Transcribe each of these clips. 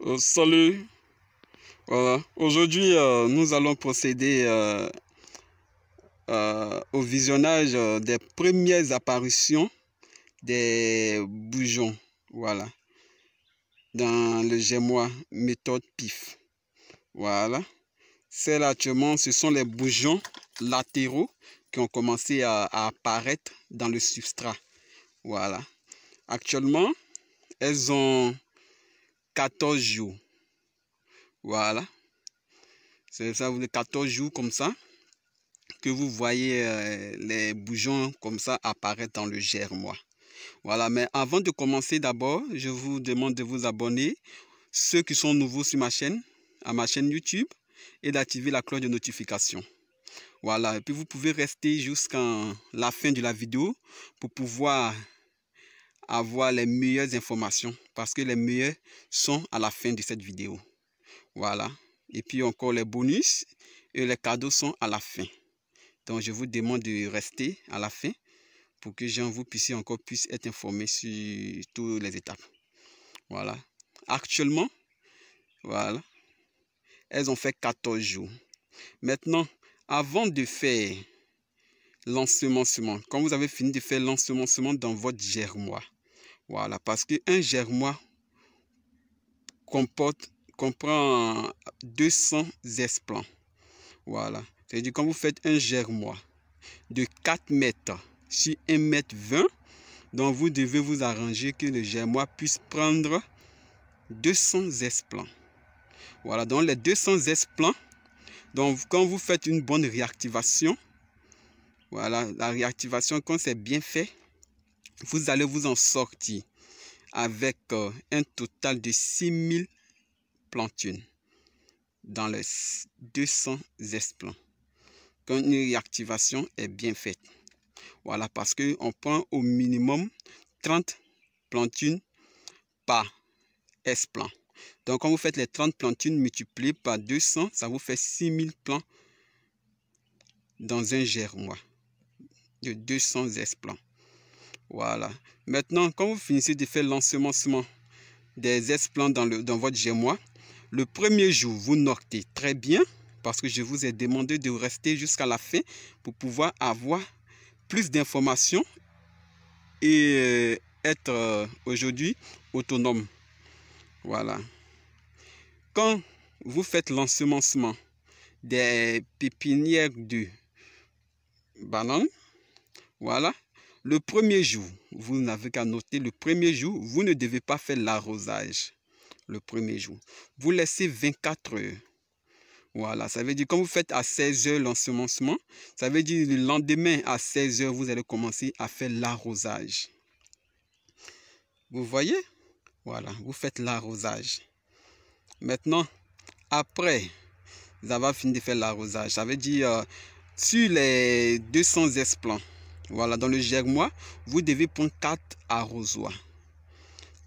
Euh, salut Voilà, aujourd'hui euh, nous allons procéder euh, au visionnage des premières apparitions des bougeons voilà, dans le gémois méthode PIF. Voilà, c'est actuellement, ce sont les bougeons latéraux qui ont commencé à apparaître dans le substrat. Voilà, actuellement, elles ont 14 jours. Voilà. C'est ça, vous les 14 jours comme ça que vous voyez euh, les bougeons comme ça apparaître dans le germois. Voilà, mais avant de commencer d'abord, je vous demande de vous abonner, ceux qui sont nouveaux sur ma chaîne, à ma chaîne YouTube, et d'activer la cloche de notification. Voilà, et puis vous pouvez rester jusqu'à la fin de la vidéo pour pouvoir avoir les meilleures informations parce que les meilleurs sont à la fin de cette vidéo. Voilà. Et puis encore les bonus et les cadeaux sont à la fin. Donc je vous demande de rester à la fin pour que j'en vous puissiez encore puisse être informé sur toutes les étapes. Voilà. Actuellement, voilà, elles ont fait 14 jours. Maintenant, avant de faire l'ensemencement, quand vous avez fini de faire l'ensemencement dans votre germois, voilà, parce qu'un germois comporte, comprend 200 esplans. Voilà. C'est-à-dire, quand vous faites un germois de 4 mètres sur 1 mètre 20, donc vous devez vous arranger que le germois puisse prendre 200 esplans. Voilà, donc les 200 esplans, donc quand vous faites une bonne réactivation, voilà, la réactivation, quand c'est bien fait, vous allez vous en sortir avec euh, un total de 6000 plantines dans les 200 esplants. Quand une réactivation est bien faite. Voilà, parce qu'on prend au minimum 30 plantines par esplant. Donc, quand vous faites les 30 plantines multipliées par 200, ça vous fait 6000 plants dans un germois de 200 esplants. Voilà. Maintenant, quand vous finissez de faire l'ensemencement des esplants dans, dans votre gémois, le premier jour, vous notez très bien parce que je vous ai demandé de rester jusqu'à la fin pour pouvoir avoir plus d'informations et euh, être euh, aujourd'hui autonome. Voilà. Quand vous faites l'ensemencement des pépinières de banane, voilà, le premier jour, vous n'avez qu'à noter, le premier jour, vous ne devez pas faire l'arrosage. Le premier jour. Vous laissez 24 heures. Voilà, ça veut dire quand vous faites à 16 heures l'ensemencement, ça veut dire le lendemain à 16 heures, vous allez commencer à faire l'arrosage. Vous voyez Voilà, vous faites l'arrosage. Maintenant, après vous avez fini de faire l'arrosage, ça veut dire euh, sur les 200 esplants, voilà, dans le germois, vous devez prendre 4 arrosoirs.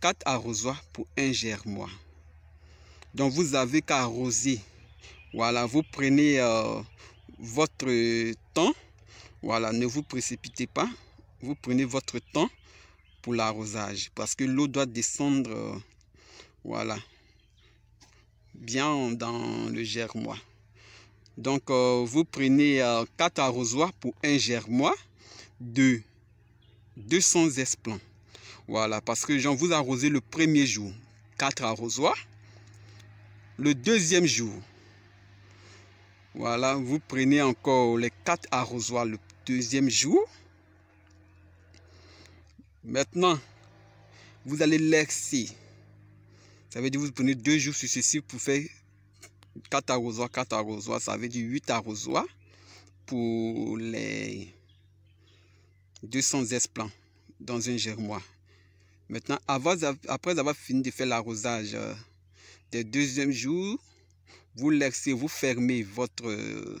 4 arrosoirs pour un germois. Donc, vous avez qu'à arroser. Voilà, vous prenez euh, votre temps. Voilà, ne vous précipitez pas. Vous prenez votre temps pour l'arrosage. Parce que l'eau doit descendre, euh, voilà, bien dans le germois. Donc, euh, vous prenez 4 arrosoirs pour un germois. 2, 200 esplants. Voilà, parce que j'en vous arrosé le premier jour, 4 arrosoirs. Le deuxième jour, voilà, vous prenez encore les 4 arrosoirs le deuxième jour. Maintenant, vous allez laisser. Ça veut dire que vous prenez deux jours successifs pour faire 4 arrosoirs, 4 arrosoirs. Ça veut dire 8 arrosoirs pour les 200 esplants dans un germois. Maintenant, après avoir fini de faire l'arrosage euh, des deuxième jour, vous laissez, vous fermez votre euh,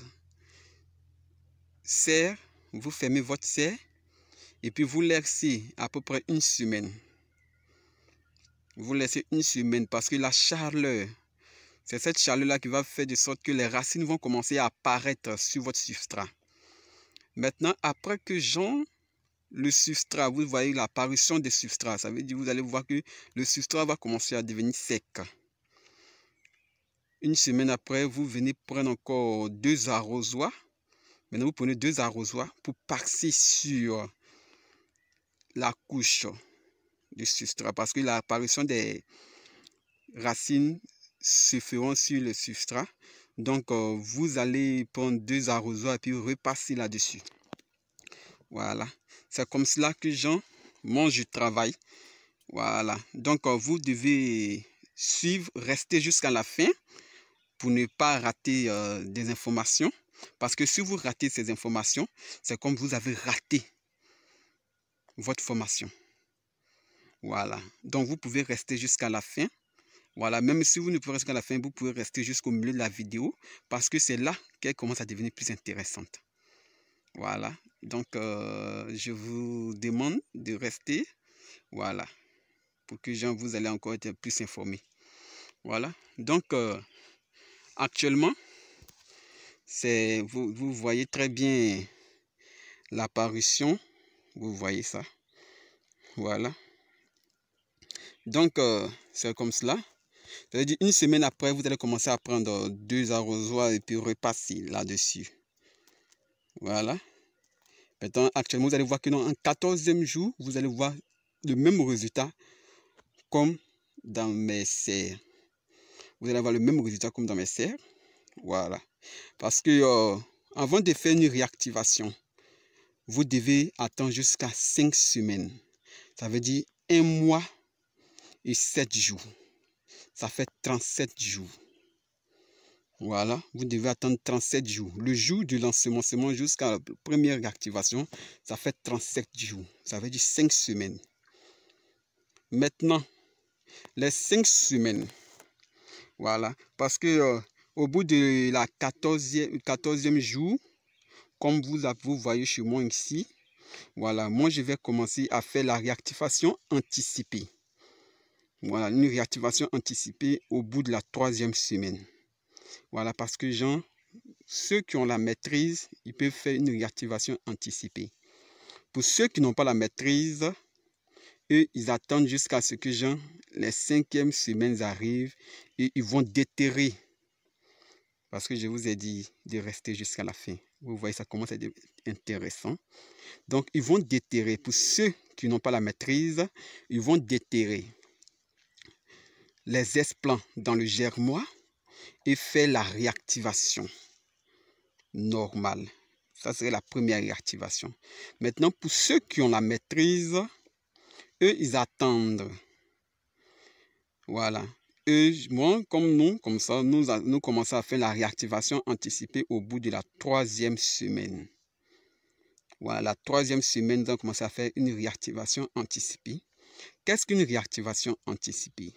serre, vous fermez votre serre et puis vous laissez à peu près une semaine. Vous laissez une semaine parce que la chaleur, c'est cette chaleur-là qui va faire de sorte que les racines vont commencer à apparaître sur votre substrat. Maintenant, après que Jean le substrat, vous voyez l'apparition des substrats. Ça veut dire vous allez voir que le substrat va commencer à devenir sec. Une semaine après, vous venez prendre encore deux arrosoirs. Maintenant, vous prenez deux arrosoirs pour passer sur la couche du substrat parce que l'apparition des racines se feront sur le substrat. Donc, euh, vous allez prendre deux arrosoirs et puis repasser là-dessus. Voilà. C'est comme cela que gens mangent du travail. Voilà. Donc, euh, vous devez suivre, rester jusqu'à la fin pour ne pas rater euh, des informations. Parce que si vous ratez ces informations, c'est comme vous avez raté votre formation. Voilà. Donc, vous pouvez rester jusqu'à la fin. Voilà. Même si vous ne pouvez rester jusqu'à la fin, vous pouvez rester jusqu'au milieu de la vidéo parce que c'est là qu'elle commence à devenir plus intéressante. Voilà. Donc, euh, je vous demande de rester. Voilà. Pour que Jean, vous allez encore être plus informé. Voilà. Donc, euh, actuellement, c'est vous, vous voyez très bien l'apparition. Vous voyez ça. Voilà. Donc, euh, c'est comme cela. cest une semaine après, vous allez commencer à prendre deux arrosoirs et puis repasser là-dessus. Voilà. Maintenant, actuellement, vous allez voir que dans un 14e jour, vous allez voir le même résultat comme dans mes serres. Vous allez avoir le même résultat comme dans mes serres. Voilà. Parce que euh, avant de faire une réactivation, vous devez attendre jusqu'à 5 semaines. Ça veut dire un mois et 7 jours. Ça fait 37 jours. Voilà, vous devez attendre 37 jours. Le jour du lancement jusqu'à la première réactivation, ça fait 37 jours. Ça veut dire 5 semaines. Maintenant, les 5 semaines, voilà, parce que euh, au bout de la 14e, jour, comme vous, vous voyez chez moi ici, voilà, moi je vais commencer à faire la réactivation anticipée. Voilà, une réactivation anticipée au bout de la troisième semaine. Voilà, parce que Jean, ceux qui ont la maîtrise, ils peuvent faire une réactivation anticipée. Pour ceux qui n'ont pas la maîtrise, eux, ils attendent jusqu'à ce que Jean, les cinquièmes semaines arrivent et ils vont déterrer. Parce que je vous ai dit de rester jusqu'à la fin. Vous voyez, ça commence à être intéressant. Donc, ils vont déterrer. Pour ceux qui n'ont pas la maîtrise, ils vont déterrer les esplants dans le germois et faire la réactivation normale. Ça serait la première réactivation. Maintenant, pour ceux qui ont la maîtrise, eux, ils attendent. Voilà. Eux, moi, comme nous, comme ça, nous, nous commençons à faire la réactivation anticipée au bout de la troisième semaine. Voilà, la troisième semaine, donc, on commence à faire une réactivation anticipée. Qu'est-ce qu'une réactivation anticipée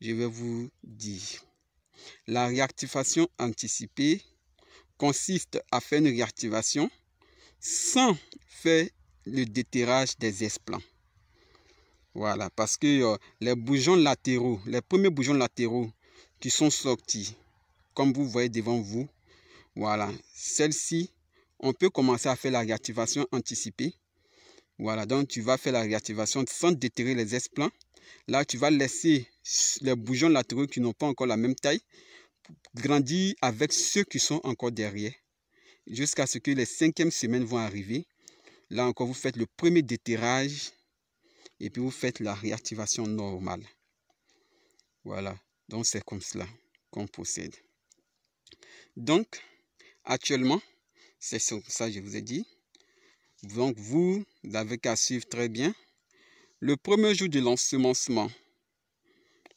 Je vais vous dire. La réactivation anticipée consiste à faire une réactivation sans faire le déterrage des esplans Voilà, parce que euh, les bougeons latéraux, les premiers bougeons latéraux qui sont sortis, comme vous voyez devant vous, voilà, celle-ci, on peut commencer à faire la réactivation anticipée. Voilà, donc tu vas faire la réactivation sans déterrer les esplans Là, tu vas laisser les bougeons latéraux qui n'ont pas encore la même taille grandit avec ceux qui sont encore derrière jusqu'à ce que les cinquièmes semaines vont arriver. Là encore, vous faites le premier déterrage et puis vous faites la réactivation normale. Voilà, donc c'est comme cela qu'on procède. Donc, actuellement, c'est ça que je vous ai dit. Donc, vous n'avez qu'à suivre très bien. Le premier jour de l'ensemencement,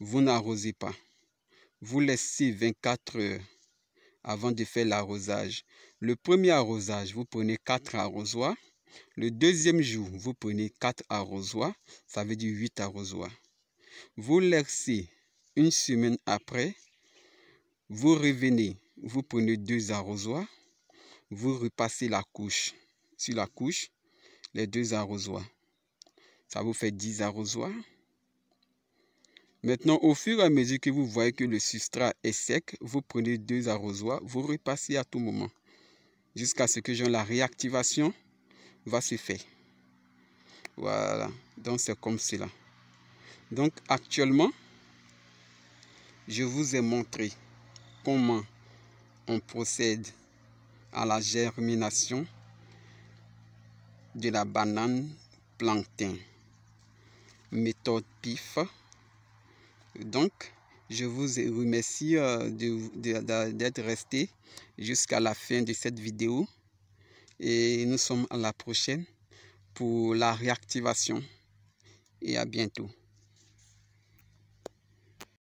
vous n'arrosez pas. Vous laissez 24 heures avant de faire l'arrosage. Le premier arrosage, vous prenez 4 arrosoirs. Le deuxième jour, vous prenez 4 arrosoirs. Ça veut dire 8 arrosoirs. Vous laissez une semaine après. Vous revenez, vous prenez 2 arrosoirs. Vous repassez la couche. Sur la couche, les deux arrosoirs. Ça vous fait 10 arrosoirs. Maintenant, au fur et à mesure que vous voyez que le substrat est sec, vous prenez deux arrosoirs, vous repassez à tout moment jusqu'à ce que la réactivation va se faire. Voilà, donc c'est comme cela. Donc actuellement, je vous ai montré comment on procède à la germination de la banane plantain. Méthode PIF donc, je vous remercie euh, d'être resté jusqu'à la fin de cette vidéo. Et nous sommes à la prochaine pour la réactivation. Et à bientôt.